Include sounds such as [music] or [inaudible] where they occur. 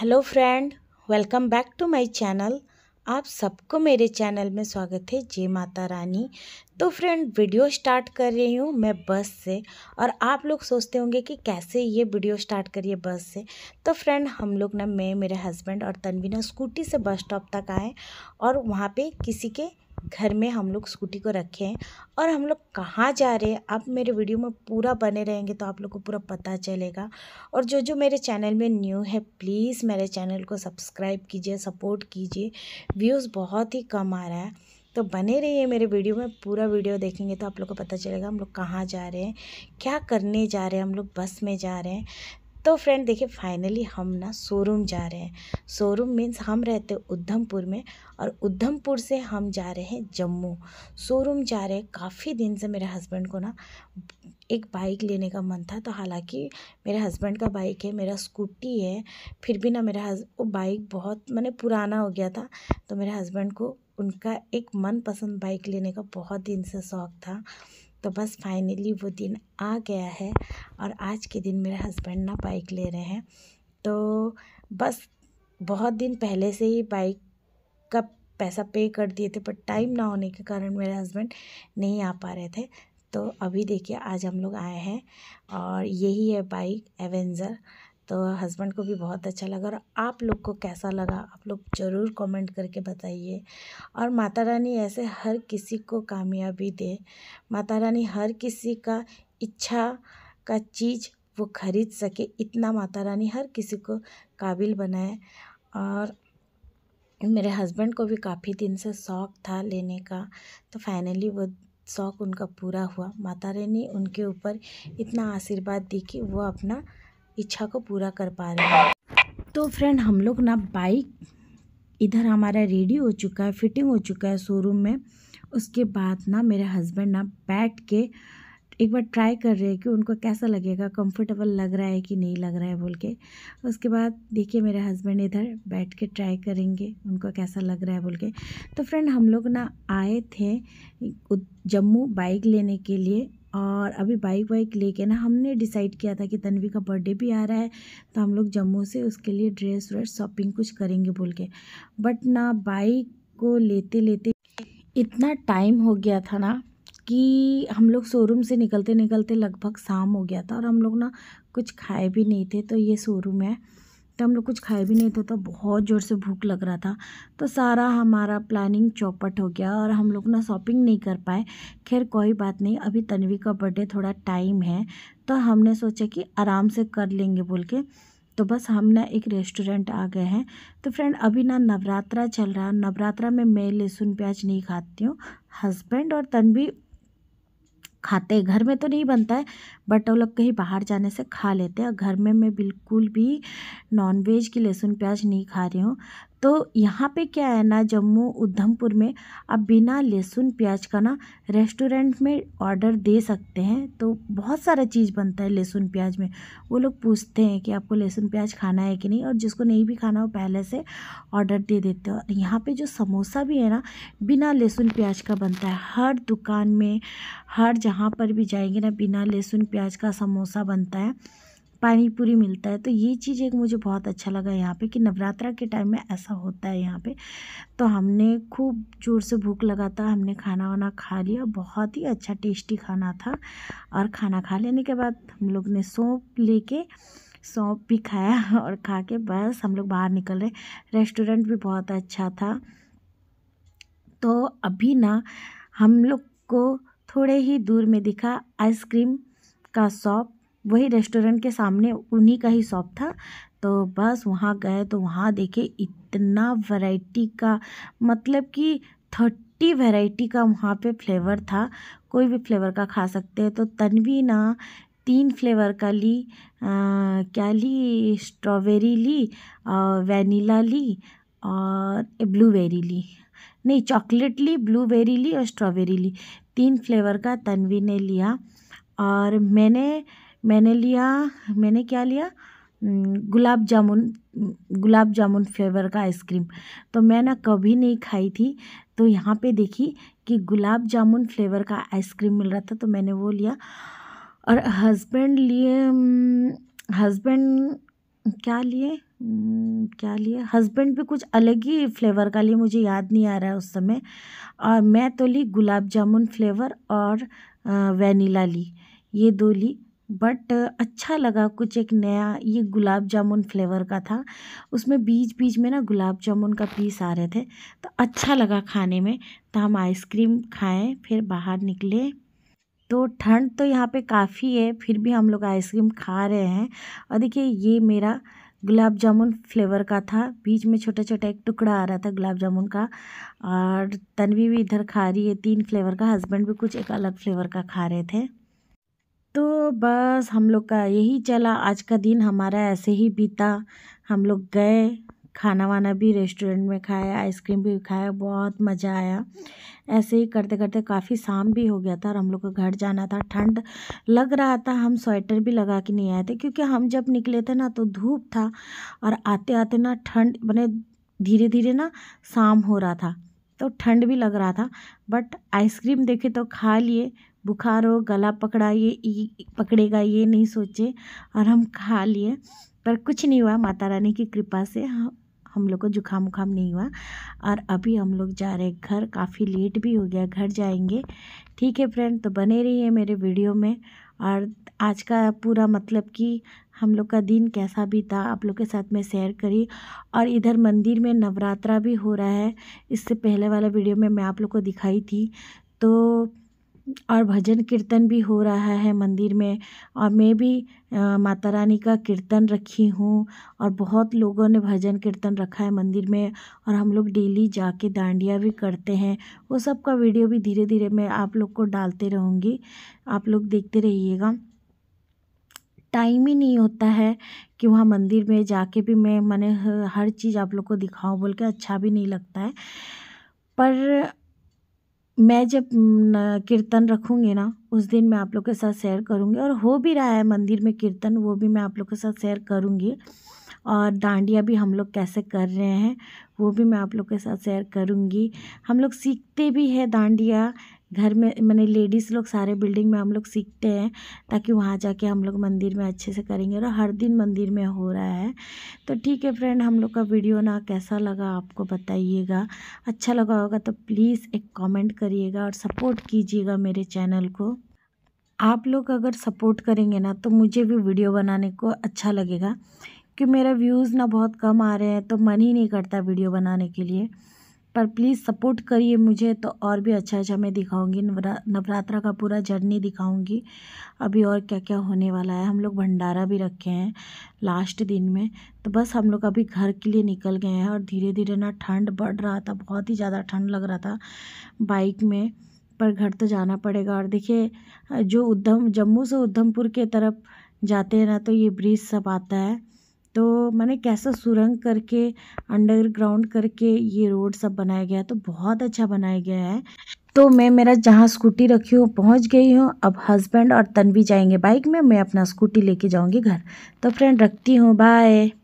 hello friend welcome back to my channel आप सबको मेरे चैनल में स्वागत है जय माता रानी तो फ्रेंड वीडियो स्टार्ट कर रही हूँ मैं बस से और आप लोग सोचते होंगे कि कैसे ये वीडियो स्टार्ट करिए बस से तो फ्रेंड हम लोग ना मैं मेरे हस्बैंड और तनवी ना स्कूटी से बस स्टॉप तक आए और वहाँ पे किसी के घर में हम लोग स्कूटी को रखे हैं और हम लोग कहाँ जा रहे हैं आप मेरे वीडियो में पूरा बने रहेंगे तो आप लोग को पूरा पता चलेगा और जो जो मेरे चैनल में न्यू है प्लीज़ मेरे चैनल को सब्सक्राइब कीजिए सपोर्ट कीजिए व्यूज़ बहुत ही कम आ रहा है तो बने रहिए मेरे वीडियो में पूरा वीडियो देखेंगे तो आप लोग को पता चलेगा हम लोग कहाँ जा रहे हैं क्या करने जा रहे हैं हम लोग बस में जा रहे हैं तो फ्रेंड देखिए फाइनली हम ना शोरूम जा रहे हैं शोरूम मीन्स हम रहते उधमपुर में और उधमपुर से हम जा रहे हैं जम्मू शोरूम जा रहे हैं काफ़ी दिन से मेरे हस्बैंड को ना एक बाइक लेने का मन था तो हालांकि मेरे हस्बैंड का बाइक है मेरा स्कूटी है फिर भी ना मेरा हस वो बाइक बहुत मैंने पुराना हो गया था तो मेरे हस्बैंड को उनका एक मनपसंद बाइक लेने का बहुत दिन से शौक़ था तो बस फाइनली वो दिन आ गया है और आज के दिन मेरे हस्बैंड ना बाइक ले रहे हैं तो बस बहुत दिन पहले से ही बाइक का पैसा पे कर दिए थे पर टाइम ना होने के कारण मेरे हस्बैंड नहीं आ पा रहे थे तो अभी देखिए आज हम लोग आए हैं और यही है बाइक एवेंजर तो हस्बैंड को भी बहुत अच्छा लगा और आप लोग को कैसा लगा आप लोग ज़रूर कमेंट करके बताइए और माता रानी ऐसे हर किसी को कामयाबी दे माता रानी हर किसी का इच्छा का चीज़ वो खरीद सके इतना माता रानी हर किसी को काबिल बनाए और मेरे हस्बैंड को भी काफ़ी दिन से शौक़ था लेने का तो फाइनली वो शौक़ उनका पूरा हुआ माता रानी उनके ऊपर इतना आशीर्वाद दी कि वो अपना इच्छा को पूरा कर पा रहे हैं तो फ्रेंड हम लोग ना बाइक इधर हमारा रेडी हो चुका है फिटिंग हो चुका है शोरूम में उसके बाद ना मेरे हस्बैंड ना बैठ के एक बार ट्राई कर रहे हैं कि उनको कैसा लगेगा कंफर्टेबल लग रहा है कि नहीं लग रहा है बोल के उसके बाद देखिए मेरे हस्बैंड इधर बैठ के ट्राई करेंगे उनको कैसा लग रहा है बोल के तो फ्रेंड हम लोग ना आए थे जम्मू बाइक लेने के लिए और अभी बाइक वाइक लेके ना हमने डिसाइड किया था कि तन्वी का बर्थडे भी आ रहा है तो हम लोग जम्मू से उसके लिए ड्रेस व्रेस शॉपिंग कुछ करेंगे बोल के बट ना बाइक को लेते लेते इतना टाइम हो गया था ना कि हम लोग शोरूम से निकलते निकलते लगभग शाम हो गया था और हम लोग ना कुछ खाए भी नहीं थे तो ये शोरूम है तो हम लोग कुछ खाए भी नहीं थे तो बहुत ज़ोर से भूख लग रहा था तो सारा हमारा प्लानिंग चौपट हो गया और हम लोग ना शॉपिंग नहीं कर पाए खैर कोई बात नहीं अभी तनवी का बर्थडे थोड़ा टाइम है तो हमने सोचा कि आराम से कर लेंगे बोल के तो बस हम ना एक रेस्टोरेंट आ गए हैं तो फ्रेंड अभी ना नवरात्रा चल रहा है नवरात्रा में मैं लहसुन प्याज नहीं खाती हूँ हस्बैंड और तन्वी खाते घर में तो नहीं बनता है बट वो लोग कहीं बाहर जाने से खा लेते हैं घर में मैं बिल्कुल भी नॉनवेज की लहसुन प्याज नहीं खा रही हूँ तो यहाँ पे क्या है ना जम्मू उधमपुर में आप बिना लहसुन प्याज का ना रेस्टोरेंट में ऑर्डर दे सकते हैं तो बहुत सारा चीज़ बनता है लहसुन प्याज में वो लोग पूछते हैं कि आपको लहसुन प्याज खाना है कि नहीं और जिसको नहीं भी खाना वो पहले से ऑर्डर दे देते हैं और यहाँ पे जो समोसा भी है ना बिना लहसुन प्याज का बनता है हर दुकान में हर जहाँ पर भी जाएंगे ना बिना लहसुन प्याज प्याज का समोसा बनता है पानी पूरी मिलता है तो ये चीज़ एक मुझे बहुत अच्छा लगा यहाँ पे कि नवरात्रा के टाइम में ऐसा होता है यहाँ पे तो हमने खूब ज़ोर से भूख लगा था हमने खाना वाना खा लिया बहुत ही अच्छा टेस्टी खाना था और खाना खा लेने के बाद हम लोग ने सौंप लेके सौंप भी खाया [laughs] और खा के बस हम लोग बाहर निकल रहे रेस्टोरेंट भी बहुत अच्छा था तो अभी ना हम लोग को थोड़े ही दूर में दिखा आइसक्रीम का शॉप वही रेस्टोरेंट के सामने उन्हीं का ही शॉप था तो बस वहाँ गए तो वहाँ देखे इतना वैरायटी का मतलब कि थर्टी वैरायटी का वहाँ पे फ्लेवर था कोई भी फ्लेवर का खा सकते हैं तो तनवी ना तीन फ्लेवर का ली आ, क्या ली स्ट्रॉबेरी ली वनीला ली और ब्लूबेरी ली नहीं चॉकलेट ली ब्लूबेरी ली और स्ट्रॉबेरी ली तीन फ्लेवर का तनवी ने लिया और मैंने मैंने लिया मैंने क्या लिया गुलाब जामुन गुलाब जामुन फ्लेवर का आइसक्रीम तो मैंने कभी नहीं खाई थी तो यहाँ पे देखी कि गुलाब जामुन फ्लेवर का आइसक्रीम मिल रहा था तो मैंने वो लिया और हस्बैंड लिए हस्बैंड क्या लिए क्या लिए हस्बैंड भी कुछ अलग ही फ्लेवर का लिए मुझे याद नहीं आ रहा है उस समय और मैं तो ली गुलाब जामुन फ्लेवर और वनीला ली ये दो ली बट अच्छा लगा कुछ एक नया ये गुलाब जामुन फ्लेवर का था उसमें बीच बीच में ना गुलाब जामुन का पीस आ रहे थे तो अच्छा लगा खाने में तो हम आइसक्रीम खाएं फिर बाहर निकले तो ठंड तो यहाँ पे काफ़ी है फिर भी हम लोग आइसक्रीम खा रहे हैं और देखिए ये मेरा गुलाब जामुन फ्लेवर का था बीच में छोटा छोटा एक टुकड़ा आ रहा था गुलाब जामुन का और तनवी भी इधर खा रही है तीन फ्लेवर का हस्बैंड भी कुछ एक अलग फ्लेवर का खा रहे थे तो बस हम लोग का यही चला आज का दिन हमारा ऐसे ही बीता हम लोग गए खाना वाना भी रेस्टोरेंट में खाया आइसक्रीम भी खाया बहुत मज़ा आया ऐसे ही करते करते काफ़ी शाम भी हो गया था और हम लोग को घर जाना था ठंड लग रहा था हम स्वेटर भी लगा के नहीं आए थे क्योंकि हम जब निकले थे ना तो धूप था और आते आते ना ठंड मैंने धीरे धीरे ना शाम हो रहा था तो ठंड भी लग रहा था बट आइसक्रीम देखे तो खा लिए बुखार हो गला पकड़ा ये पकड़ेगा ये नहीं सोचे और हम खा लिए पर कुछ नहीं हुआ माता रानी की कृपा से हम हम लोग को जुकाम उखाम नहीं हुआ और अभी हम लोग जा रहे घर काफ़ी लेट भी हो गया घर जाएंगे ठीक है फ्रेंड तो बने रहिए मेरे वीडियो में और आज का पूरा मतलब कि हम लोग का दिन कैसा भी था आप लोग के साथ मैं शेयर करी और इधर मंदिर में नवरात्रा भी हो रहा है इससे पहले वाला वीडियो में मैं आप लोग को दिखाई थी तो और भजन कीर्तन भी हो रहा है मंदिर में और मैं भी माता रानी का कीर्तन रखी हूँ और बहुत लोगों ने भजन कीर्तन रखा है मंदिर में और हम लोग डेली जाके दांडिया भी करते हैं वो सब का वीडियो भी धीरे धीरे मैं आप लोग को डालते रहूँगी आप लोग देखते रहिएगा टाइम ही नहीं होता है कि वहाँ मंदिर में जाके भी मैं मैंने हर चीज़ आप लोग को दिखाऊँ बोल के अच्छा भी नहीं लगता है पर मैं जब कीर्तन रखूँगी ना उस दिन मैं आप लोग के साथ शेयर करूँगी और हो भी रहा है मंदिर में कीर्तन वो भी मैं आप लोग के साथ शेयर करूँगी और डांडिया भी हम लोग कैसे कर रहे हैं वो भी मैं आप लोग के साथ शेयर करूँगी हम लोग सीखते भी हैं डांडिया घर में मैंने लेडीज़ लोग सारे बिल्डिंग में हम लोग सीखते हैं ताकि वहाँ जाके हम लोग मंदिर में अच्छे से करेंगे और हर दिन मंदिर में हो रहा है तो ठीक है फ्रेंड हम लोग का वीडियो ना कैसा लगा आपको बताइएगा अच्छा लगा होगा तो प्लीज़ एक कमेंट करिएगा और सपोर्ट कीजिएगा मेरे चैनल को आप लोग अगर सपोर्ट करेंगे ना तो मुझे भी वीडियो बनाने को अच्छा लगेगा क्योंकि मेरा व्यूज़ ना बहुत कम आ रहे हैं तो मन ही नहीं करता वीडियो बनाने के लिए पर प्लीज़ सपोर्ट करिए मुझे तो और भी अच्छा अच्छा मैं दिखाऊंगी नवरा नवरात्रा का पूरा जर्नी दिखाऊंगी अभी और क्या क्या होने वाला है हम लोग भंडारा भी रखे हैं लास्ट दिन में तो बस हम लोग अभी घर के लिए निकल गए हैं और धीरे धीरे ना ठंड बढ़ रहा था बहुत ही ज़्यादा ठंड लग रहा था बाइक में पर घर तो जाना पड़ेगा और देखिए जो उधम जम्मू से उधमपुर के तरफ जाते हैं ना तो ये ब्रिज सब आता है तो मैंने कैसा सुरंग करके अंडरग्राउंड करके ये रोड सब बनाया गया है तो बहुत अच्छा बनाया गया है तो मैं मेरा जहाँ स्कूटी रखी हूँ पहुँच गई हूँ अब हस्बैंड और तन भी जाएंगे बाइक में मैं अपना स्कूटी लेके जाऊँगी घर तो फ्रेंड रखती हूँ बाय